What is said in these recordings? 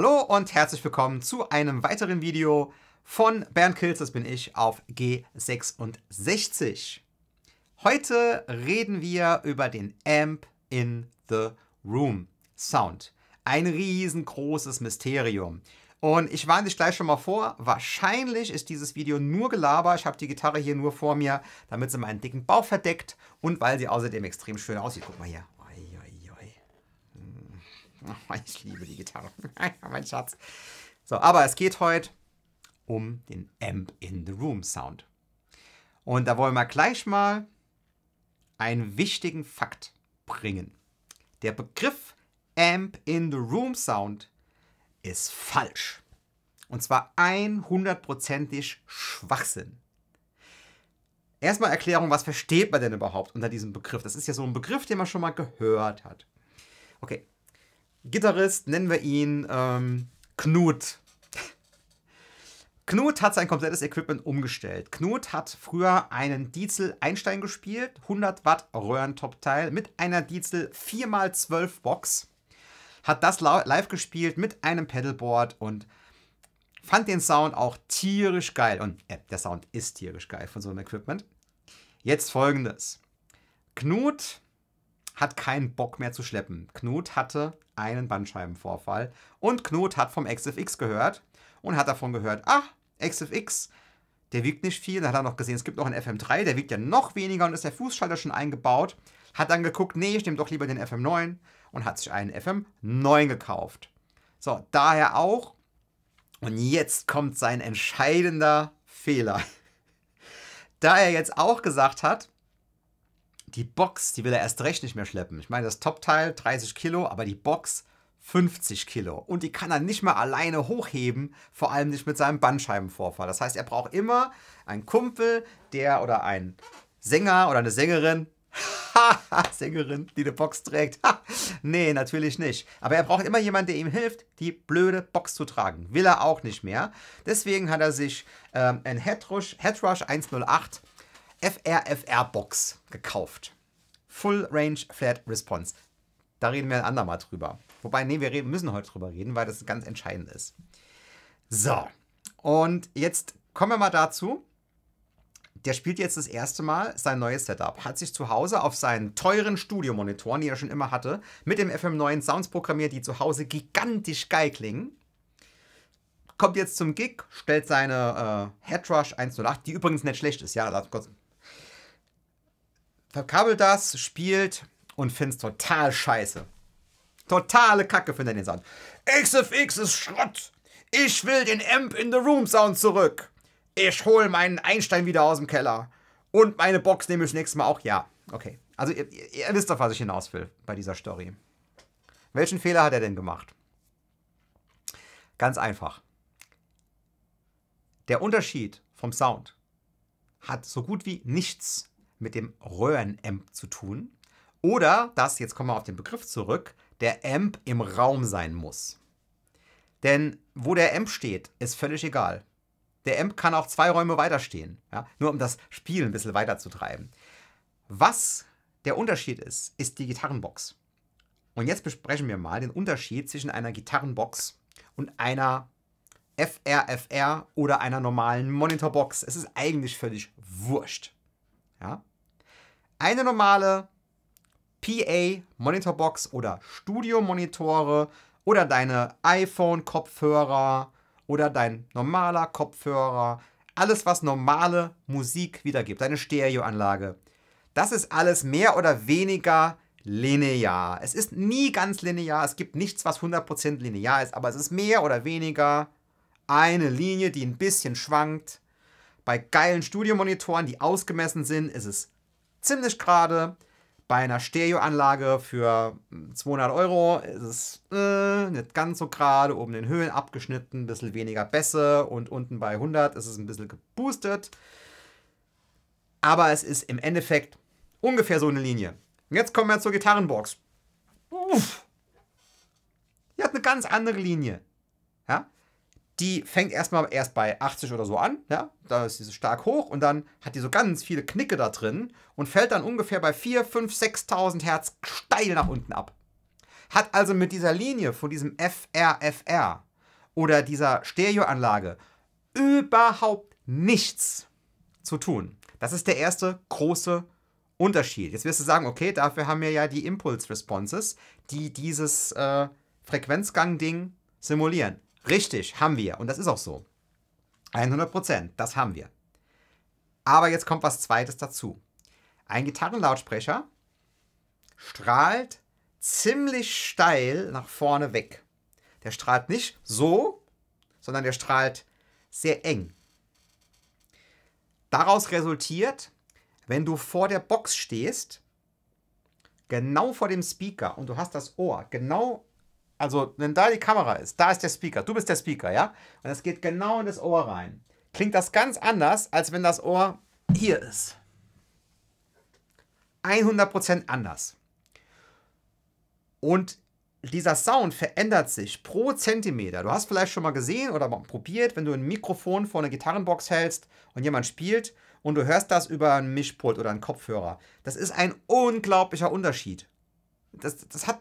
Hallo und herzlich willkommen zu einem weiteren Video von Bernd Kills, das bin ich, auf G66. Heute reden wir über den Amp in the Room Sound. Ein riesengroßes Mysterium. Und ich warne dich gleich schon mal vor, wahrscheinlich ist dieses Video nur Gelaber. Ich habe die Gitarre hier nur vor mir, damit sie meinen dicken Bauch verdeckt und weil sie außerdem extrem schön aussieht. Guck mal hier. Oh, ich liebe die Gitarre. mein Schatz. So, aber es geht heute um den Amp in the Room Sound. Und da wollen wir gleich mal einen wichtigen Fakt bringen. Der Begriff Amp in the Room Sound ist falsch. Und zwar 100%ig Schwachsinn. Erstmal Erklärung, was versteht man denn überhaupt unter diesem Begriff? Das ist ja so ein Begriff, den man schon mal gehört hat. Okay, Gitarrist, nennen wir ihn ähm, Knut. Knut hat sein komplettes Equipment umgestellt. Knut hat früher einen Diesel Einstein gespielt, 100 Watt Röhrentopteil mit einer Diesel 4x12 Box. Hat das live gespielt mit einem Pedalboard und fand den Sound auch tierisch geil. Und äh, der Sound ist tierisch geil von so einem Equipment. Jetzt folgendes. Knut hat keinen Bock mehr zu schleppen. Knut hatte einen Bandscheibenvorfall und Knut hat vom XFX gehört und hat davon gehört, ach, XFX, der wiegt nicht viel. Dann hat er noch gesehen, es gibt noch einen FM3, der wiegt ja noch weniger und ist der Fußschalter schon eingebaut. Hat dann geguckt, nee, ich nehme doch lieber den FM9 und hat sich einen FM9 gekauft. So, daher auch. Und jetzt kommt sein entscheidender Fehler. da er jetzt auch gesagt hat, die Box, die will er erst recht nicht mehr schleppen. Ich meine, das Top-Teil 30 Kilo, aber die Box 50 Kilo. Und die kann er nicht mal alleine hochheben, vor allem nicht mit seinem Bandscheibenvorfall. Das heißt, er braucht immer einen Kumpel, der oder ein Sänger oder eine Sängerin. Sängerin, die eine Box trägt. nee, natürlich nicht. Aber er braucht immer jemanden, der ihm hilft, die blöde Box zu tragen. Will er auch nicht mehr. Deswegen hat er sich ähm, ein Headrush, Headrush 108 FRFR-Box gekauft. Full Range Flat Response. Da reden wir ein andermal drüber. Wobei, nee, wir reden, müssen heute drüber reden, weil das ganz entscheidend ist. So, und jetzt kommen wir mal dazu. Der spielt jetzt das erste Mal sein neues Setup. Hat sich zu Hause auf seinen teuren Studiomonitoren, die er schon immer hatte, mit dem FM9 Sounds programmiert, die zu Hause gigantisch geil klingen. Kommt jetzt zum Gig, stellt seine äh, Headrush 108, die übrigens nicht schlecht ist, ja, lass, verkabelt das, spielt und findet es total scheiße. Totale Kacke findet er den Sound. XFX ist Schrott. Ich will den Amp in the Room Sound zurück. Ich hol meinen Einstein wieder aus dem Keller. Und meine Box nehme ich nächstes Mal auch. Ja, okay. Also ihr, ihr wisst doch, was ich hinaus will bei dieser Story. Welchen Fehler hat er denn gemacht? Ganz einfach. Der Unterschied vom Sound hat so gut wie nichts mit dem Röhrenamp zu tun oder dass, jetzt kommen wir auf den Begriff zurück, der Amp im Raum sein muss. Denn wo der Amp steht, ist völlig egal. Der Amp kann auch zwei Räume weiter stehen, ja? nur um das Spiel ein bisschen weiter zu treiben. Was der Unterschied ist, ist die Gitarrenbox. Und jetzt besprechen wir mal den Unterschied zwischen einer Gitarrenbox und einer FRFR oder einer normalen Monitorbox. Es ist eigentlich völlig wurscht. Ja? eine normale PA Monitorbox oder Studio Monitore oder deine iPhone Kopfhörer oder dein normaler Kopfhörer, alles was normale Musik wiedergibt, deine Stereoanlage. Das ist alles mehr oder weniger linear. Es ist nie ganz linear, es gibt nichts, was 100% linear ist, aber es ist mehr oder weniger eine Linie, die ein bisschen schwankt. Bei geilen Studiomonitoren, die ausgemessen sind, ist es ziemlich gerade. Bei einer Stereoanlage für 200 hm, Euro ist es äh, nicht ganz so gerade, oben in Höhen abgeschnitten, ein bisschen weniger Bässe und unten bei 100 ist es ein bisschen geboostet. Aber es ist im Endeffekt ungefähr so eine Linie. Und jetzt kommen wir zur Gitarrenbox. Uff. Die hat eine ganz andere Linie. Ja? die fängt erstmal erst bei 80 oder so an, ja, da ist sie stark hoch und dann hat die so ganz viele Knicke da drin und fällt dann ungefähr bei 4, 5, 6000 Hertz steil nach unten ab. Hat also mit dieser Linie von diesem FRFR oder dieser Stereoanlage überhaupt nichts zu tun. Das ist der erste große Unterschied. Jetzt wirst du sagen, okay, dafür haben wir ja die Impulse responses die dieses äh, Frequenzgang-Ding simulieren. Richtig, haben wir. Und das ist auch so. 100 Prozent, das haben wir. Aber jetzt kommt was Zweites dazu. Ein Gitarrenlautsprecher strahlt ziemlich steil nach vorne weg. Der strahlt nicht so, sondern der strahlt sehr eng. Daraus resultiert, wenn du vor der Box stehst, genau vor dem Speaker und du hast das Ohr genau also, wenn da die Kamera ist, da ist der Speaker, du bist der Speaker, ja? Und das geht genau in das Ohr rein. Klingt das ganz anders, als wenn das Ohr hier ist. 100% anders. Und dieser Sound verändert sich pro Zentimeter. Du hast vielleicht schon mal gesehen oder mal probiert, wenn du ein Mikrofon vor eine Gitarrenbox hältst und jemand spielt und du hörst das über einen Mischpult oder einen Kopfhörer. Das ist ein unglaublicher Unterschied. Das, das hat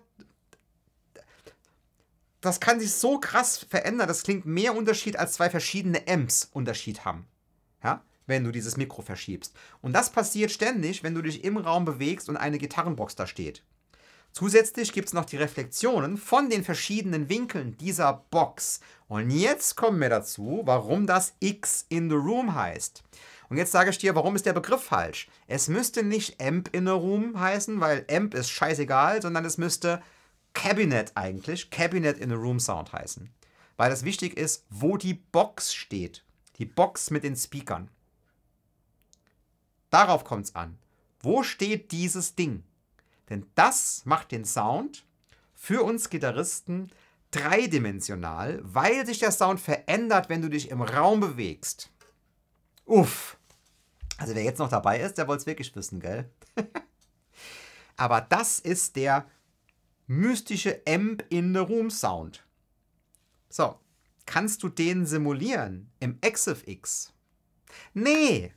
das kann sich so krass verändern. Das klingt mehr Unterschied, als zwei verschiedene Amps Unterschied haben. Ja? Wenn du dieses Mikro verschiebst. Und das passiert ständig, wenn du dich im Raum bewegst und eine Gitarrenbox da steht. Zusätzlich gibt es noch die Reflexionen von den verschiedenen Winkeln dieser Box. Und jetzt kommen wir dazu, warum das X in the Room heißt. Und jetzt sage ich dir, warum ist der Begriff falsch? Es müsste nicht Amp in the Room heißen, weil Amp ist scheißegal, sondern es müsste Cabinet eigentlich, Cabinet in a Room Sound heißen. Weil das wichtig ist, wo die Box steht. Die Box mit den Speakern. Darauf kommt es an. Wo steht dieses Ding? Denn das macht den Sound für uns Gitarristen dreidimensional, weil sich der Sound verändert, wenn du dich im Raum bewegst. Uff. Also wer jetzt noch dabei ist, der wollte es wirklich wissen, gell? Aber das ist der mystische Amp in the Room Sound. So, kannst du den simulieren im XFX? Nee,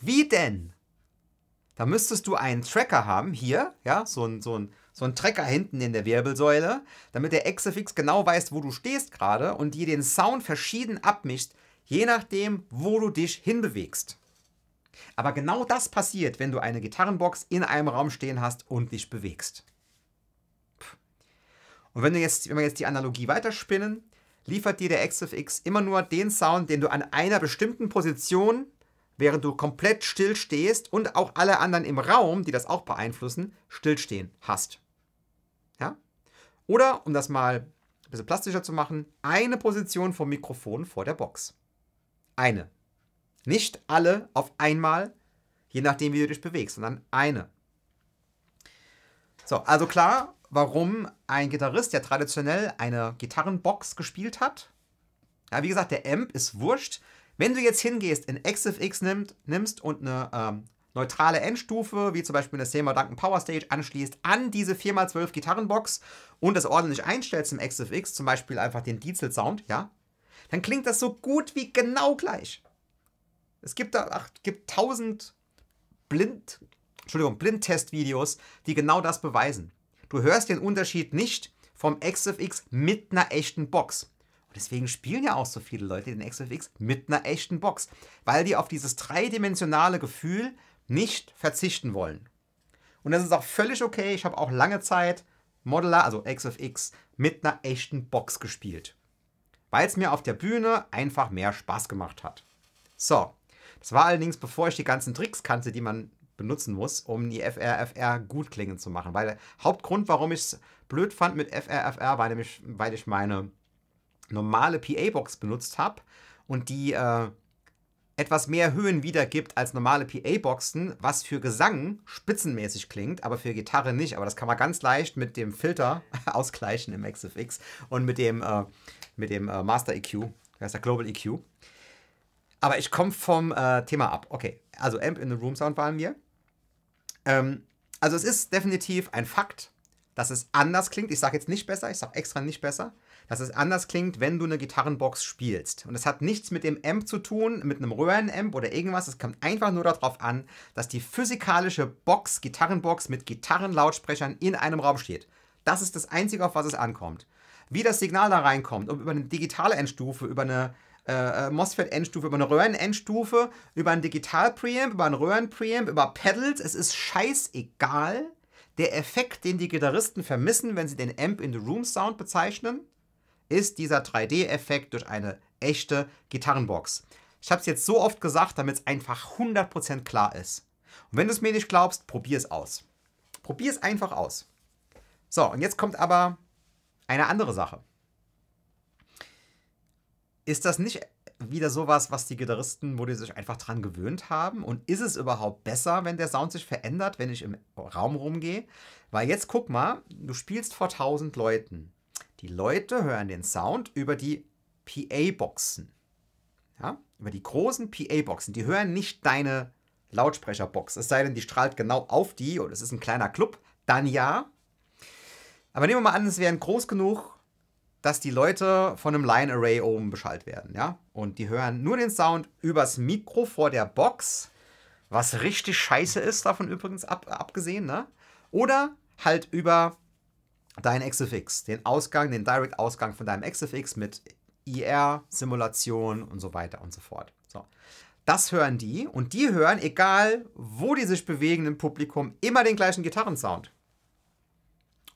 wie denn? Da müsstest du einen Tracker haben, hier, ja, so ein, so ein, so ein Tracker hinten in der Wirbelsäule, damit der XFX genau weiß, wo du stehst gerade und dir den Sound verschieden abmischt, je nachdem, wo du dich hinbewegst. Aber genau das passiert, wenn du eine Gitarrenbox in einem Raum stehen hast und dich bewegst. Und wenn, du jetzt, wenn wir jetzt die Analogie weiterspinnen, liefert dir der XFX immer nur den Sound, den du an einer bestimmten Position, während du komplett still stehst und auch alle anderen im Raum, die das auch beeinflussen, stillstehen hast. Ja? Oder, um das mal ein bisschen plastischer zu machen, eine Position vom Mikrofon vor der Box. Eine. Nicht alle auf einmal, je nachdem, wie du dich bewegst, sondern eine. So, also klar, warum ein Gitarrist, der traditionell eine Gitarrenbox gespielt hat, ja, wie gesagt, der Amp ist wurscht. Wenn du jetzt hingehst, in XFX nimmt, nimmst und eine ähm, neutrale Endstufe, wie zum Beispiel eine Sema Duncan Power Stage, anschließt an diese 4x12 Gitarrenbox und das ordentlich einstellst im XFX, zum Beispiel einfach den Diesel-Sound, ja, dann klingt das so gut wie genau gleich. Es gibt da, ach, gibt tausend blind, Entschuldigung, Blindtest-Videos, die genau das beweisen. Du hörst den Unterschied nicht vom XFX mit einer echten Box. Und deswegen spielen ja auch so viele Leute den XFX mit einer echten Box, weil die auf dieses dreidimensionale Gefühl nicht verzichten wollen. Und das ist auch völlig okay. Ich habe auch lange Zeit Modeler, also XFX, mit einer echten Box gespielt. Weil es mir auf der Bühne einfach mehr Spaß gemacht hat. So, das war allerdings, bevor ich die ganzen Tricks kannte, die man benutzen muss, um die FRFR gut klingen zu machen. Weil der Hauptgrund, warum ich es blöd fand mit FRFR, war nämlich, weil ich meine normale PA-Box benutzt habe und die äh, etwas mehr Höhen wiedergibt als normale PA-Boxen, was für Gesang spitzenmäßig klingt, aber für Gitarre nicht. Aber das kann man ganz leicht mit dem Filter ausgleichen im XFX und mit dem, äh, mit dem äh, Master EQ, das ist der Global EQ. Aber ich komme vom äh, Thema ab. Okay, also Amp in the Room Sound waren wir. Ähm, also es ist definitiv ein Fakt, dass es anders klingt. Ich sage jetzt nicht besser, ich sage extra nicht besser, dass es anders klingt, wenn du eine Gitarrenbox spielst. Und es hat nichts mit dem Amp zu tun, mit einem Röhrenamp oder irgendwas. Es kommt einfach nur darauf an, dass die physikalische Box, Gitarrenbox mit Gitarrenlautsprechern in einem Raum steht. Das ist das Einzige, auf was es ankommt. Wie das Signal da reinkommt, ob über eine digitale Endstufe, über eine äh, äh, MOSFET-Endstufe, über eine Röhren-Endstufe, über einen Digital-Preamp, über einen Röhren-Preamp, über Pedals. Es ist scheißegal. Der Effekt, den die Gitarristen vermissen, wenn sie den Amp in the Room Sound bezeichnen, ist dieser 3D-Effekt durch eine echte Gitarrenbox. Ich habe es jetzt so oft gesagt, damit es einfach 100% klar ist. Und wenn du es mir nicht glaubst, probier es aus. Probier es einfach aus. So, und jetzt kommt aber eine andere Sache. Ist das nicht wieder sowas, was die Gitarristen, wo die sich einfach dran gewöhnt haben? Und ist es überhaupt besser, wenn der Sound sich verändert, wenn ich im Raum rumgehe? Weil jetzt guck mal, du spielst vor 1000 Leuten. Die Leute hören den Sound über die PA-Boxen. Ja? Über die großen PA-Boxen. Die hören nicht deine Lautsprecherbox. Es sei denn, die strahlt genau auf die und es ist ein kleiner Club. Dann ja. Aber nehmen wir mal an, es wären groß genug dass die Leute von einem Line Array oben beschallt werden, ja? Und die hören nur den Sound übers Mikro vor der Box, was richtig scheiße ist, davon übrigens ab, abgesehen, ne? Oder halt über dein XFX, den Ausgang, den Direct-Ausgang von deinem XFX mit IR, Simulation und so weiter und so fort. So. Das hören die und die hören, egal wo die sich bewegen im Publikum, immer den gleichen Gitarrensound.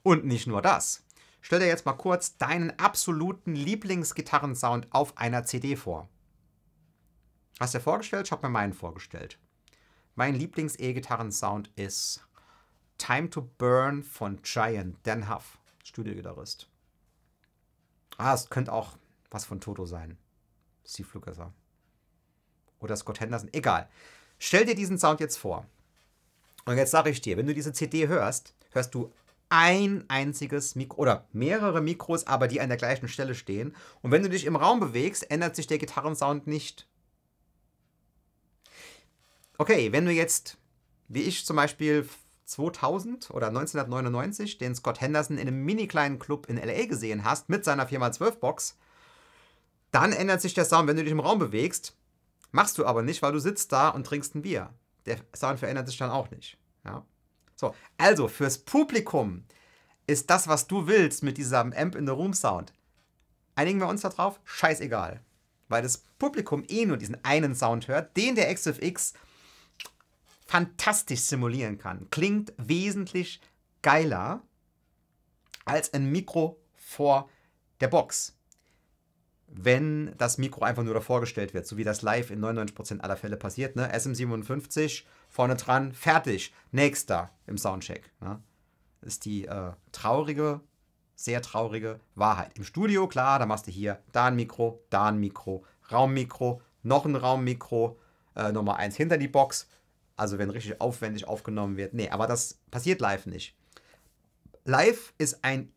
Und nicht nur das. Stell dir jetzt mal kurz deinen absoluten Lieblingsgitarrensound auf einer CD vor. Hast du dir vorgestellt? Ich habe mir meinen vorgestellt. Mein Lieblings-E-Gitarrensound ist Time to Burn von Giant Dan Huff, Studiogitarrist. Ah, es könnte auch was von Toto sein. Steve Lukather. Oder Scott Henderson. Egal. Stell dir diesen Sound jetzt vor. Und jetzt sage ich dir, wenn du diese CD hörst, hörst du ein einziges Mikro oder mehrere Mikros, aber die an der gleichen Stelle stehen. Und wenn du dich im Raum bewegst, ändert sich der Gitarrensound nicht. Okay, wenn du jetzt, wie ich zum Beispiel 2000 oder 1999, den Scott Henderson in einem mini kleinen Club in LA gesehen hast, mit seiner 4x12-Box, dann ändert sich der Sound, wenn du dich im Raum bewegst. Machst du aber nicht, weil du sitzt da und trinkst ein Bier. Der Sound verändert sich dann auch nicht. Ja. So, also fürs Publikum ist das, was du willst mit diesem Amp in the Room Sound. Einigen wir uns da drauf? Scheißegal. Weil das Publikum eh nur diesen einen Sound hört, den der XFX fantastisch simulieren kann. Klingt wesentlich geiler als ein Mikro vor der Box. Wenn das Mikro einfach nur davor gestellt wird, so wie das live in 99% aller Fälle passiert. Ne? SM57 vorne dran, fertig, nächster im Soundcheck. Ne? Ist die äh, traurige, sehr traurige Wahrheit. Im Studio, klar, da machst du hier da ein Mikro, da ein Mikro, Raummikro, noch ein Raummikro, äh, Nummer eins hinter die Box. Also wenn richtig aufwendig aufgenommen wird. Nee, aber das passiert live nicht. Live ist ein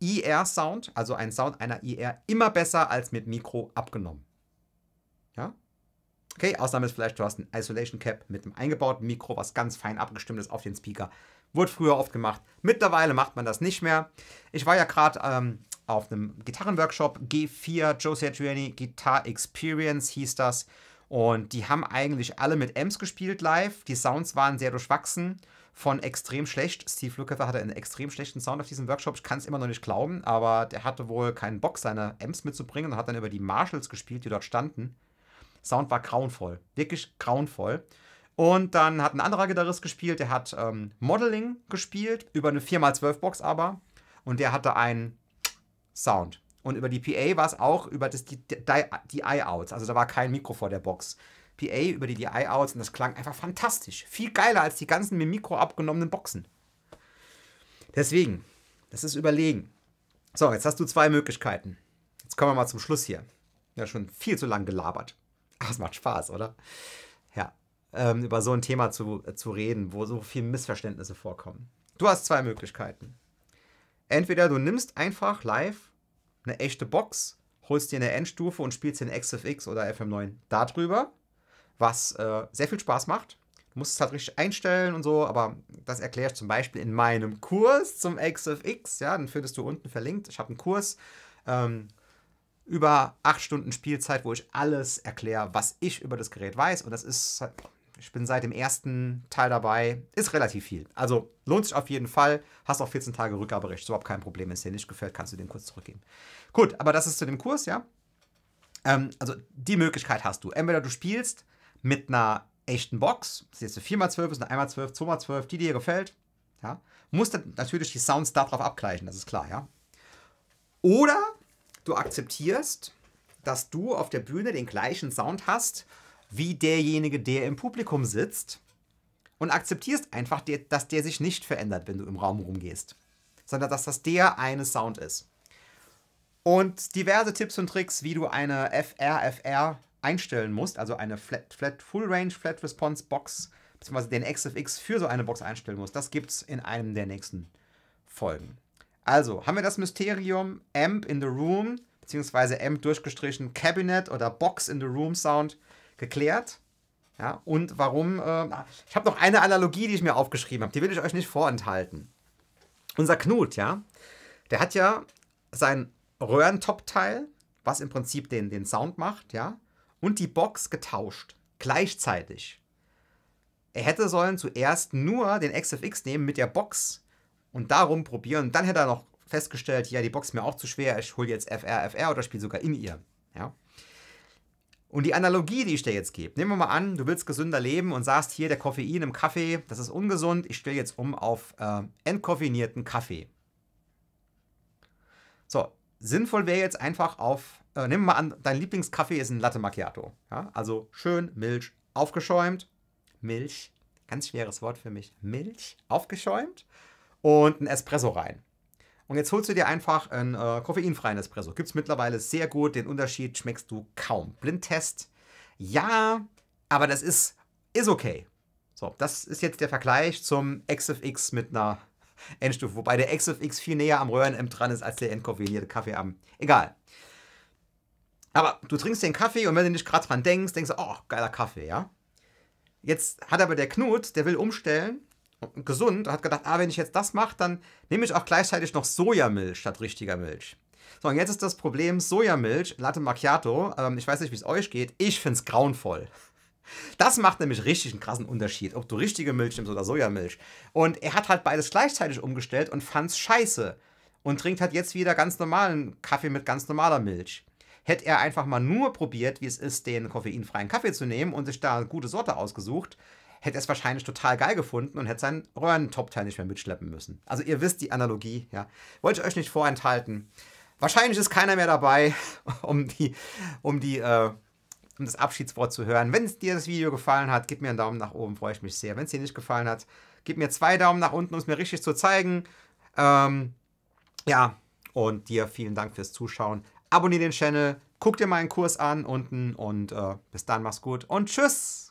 IR-Sound, also ein Sound einer IR, immer besser als mit Mikro abgenommen okay. Ausnahme ist vielleicht, du hast ein Isolation Cap mit einem eingebauten Mikro, was ganz fein abgestimmt ist auf den Speaker. Wurde früher oft gemacht. Mittlerweile macht man das nicht mehr. Ich war ja gerade ähm, auf einem Gitarrenworkshop G4 Joe Satriani Guitar Experience hieß das. Und die haben eigentlich alle mit Amps gespielt live. Die Sounds waren sehr durchwachsen von extrem schlecht. Steve Lukather hatte einen extrem schlechten Sound auf diesem Workshop. Ich kann es immer noch nicht glauben, aber der hatte wohl keinen Bock, seine Amps mitzubringen und hat dann über die Marshalls gespielt, die dort standen. Sound war grauenvoll, wirklich grauenvoll. Und dann hat ein anderer Gitarrist gespielt, der hat ähm, Modeling gespielt, über eine 4x12-Box aber. Und der hatte einen Sound. Und über die PA war es auch über das, die, die I-Outs. Also da war kein Mikro vor der Box. PA über die DI-Outs und das klang einfach fantastisch. Viel geiler als die ganzen mit Mikro abgenommenen Boxen. Deswegen, das ist überlegen. So, jetzt hast du zwei Möglichkeiten. Jetzt kommen wir mal zum Schluss hier. Ja, schon viel zu lang gelabert. Aber es macht Spaß, oder? Ja. Ähm, über so ein Thema zu, äh, zu reden, wo so viele Missverständnisse vorkommen. Du hast zwei Möglichkeiten. Entweder du nimmst einfach live eine echte Box, holst dir eine Endstufe und spielst den XFX oder FM9 darüber, was äh, sehr viel Spaß macht. Du musst es halt richtig einstellen und so, aber das erkläre ich zum Beispiel in meinem Kurs zum XFX. Ja, den findest du unten verlinkt. Ich habe einen Kurs. Ähm, über acht Stunden Spielzeit, wo ich alles erkläre, was ich über das Gerät weiß. Und das ist, ich bin seit dem ersten Teil dabei, ist relativ viel. Also lohnt sich auf jeden Fall. Hast auch 14 Tage Rückgaberecht, überhaupt kein Problem. Wenn es dir nicht gefällt, kannst du den kurz zurückgeben. Gut, aber das ist zu dem Kurs, ja. Ähm, also die Möglichkeit hast du. Entweder du spielst mit einer echten Box, das ist jetzt eine 4x12, ist eine 1x12, 2x12, die dir gefällt, ja. Musst du natürlich die Sounds darauf abgleichen, das ist klar, ja. Oder Du akzeptierst, dass du auf der Bühne den gleichen Sound hast wie derjenige, der im Publikum sitzt und akzeptierst einfach, dass der sich nicht verändert, wenn du im Raum rumgehst, sondern dass das der eine Sound ist. Und diverse Tipps und Tricks, wie du eine FRFR einstellen musst, also eine Flat, Flat Full Range Flat Response Box, beziehungsweise den XFX für so eine Box einstellen musst, das gibt es in einem der nächsten Folgen. Also haben wir das Mysterium Amp in the Room, beziehungsweise Amp durchgestrichen Cabinet oder Box in the Room Sound geklärt. Ja, und warum? Äh, ah, ich habe noch eine Analogie, die ich mir aufgeschrieben habe. Die will ich euch nicht vorenthalten. Unser Knut, ja, der hat ja sein Röhrentopteil, was im Prinzip den, den Sound macht, ja, und die Box getauscht. Gleichzeitig. Er hätte sollen zuerst nur den XFX nehmen mit der Box und darum probieren. Dann hätte er noch festgestellt, ja, die Box ist mir auch zu schwer, ich hole jetzt FR, FR oder spiele sogar in ihr. Ja? Und die Analogie, die ich dir jetzt gebe, nehmen wir mal an, du willst gesünder leben und sagst hier, der Koffein im Kaffee, das ist ungesund, ich stelle jetzt um auf äh, entkoffinierten Kaffee. So, sinnvoll wäre jetzt einfach auf, äh, nehmen wir mal an, dein Lieblingskaffee ist ein Latte Macchiato. Ja? Also schön Milch aufgeschäumt, Milch, ganz schweres Wort für mich, Milch aufgeschäumt und einen Espresso rein. Und jetzt holst du dir einfach einen äh, koffeinfreien Espresso. Gibt es mittlerweile sehr gut. Den Unterschied schmeckst du kaum. Blindtest, ja, aber das ist, ist okay. So, das ist jetzt der Vergleich zum XFX mit einer Endstufe. Wobei der XFX viel näher am röhren dran ist als der entkoffeinierte Kaffee am. Egal. Aber du trinkst den Kaffee und wenn du nicht gerade dran denkst, denkst du, oh, geiler Kaffee, ja? Jetzt hat aber der Knut, der will umstellen gesund und hat gedacht, ah, wenn ich jetzt das mache, dann nehme ich auch gleichzeitig noch Sojamilch statt richtiger Milch. So, und jetzt ist das Problem Sojamilch, Latte Macchiato. Ähm, ich weiß nicht, wie es euch geht. Ich finde es grauenvoll. Das macht nämlich richtig einen krassen Unterschied, ob du richtige Milch nimmst oder Sojamilch. Und er hat halt beides gleichzeitig umgestellt und fand es scheiße. Und trinkt halt jetzt wieder ganz normalen Kaffee mit ganz normaler Milch. Hätte er einfach mal nur probiert, wie es ist, den koffeinfreien Kaffee zu nehmen und sich da eine gute Sorte ausgesucht, hätte es wahrscheinlich total geil gefunden und hätte seinen röhren nicht mehr mitschleppen müssen. Also ihr wisst die Analogie, ja. Wollte ich euch nicht vorenthalten. Wahrscheinlich ist keiner mehr dabei, um die, um die, äh, um das Abschiedswort zu hören. Wenn dir das Video gefallen hat, gib mir einen Daumen nach oben, freue ich mich sehr. Wenn es dir nicht gefallen hat, gib mir zwei Daumen nach unten, um es mir richtig zu zeigen. Ähm, ja, und dir vielen Dank fürs Zuschauen. Abonnier den Channel, guck dir meinen Kurs an unten und äh, bis dann, mach's gut und tschüss!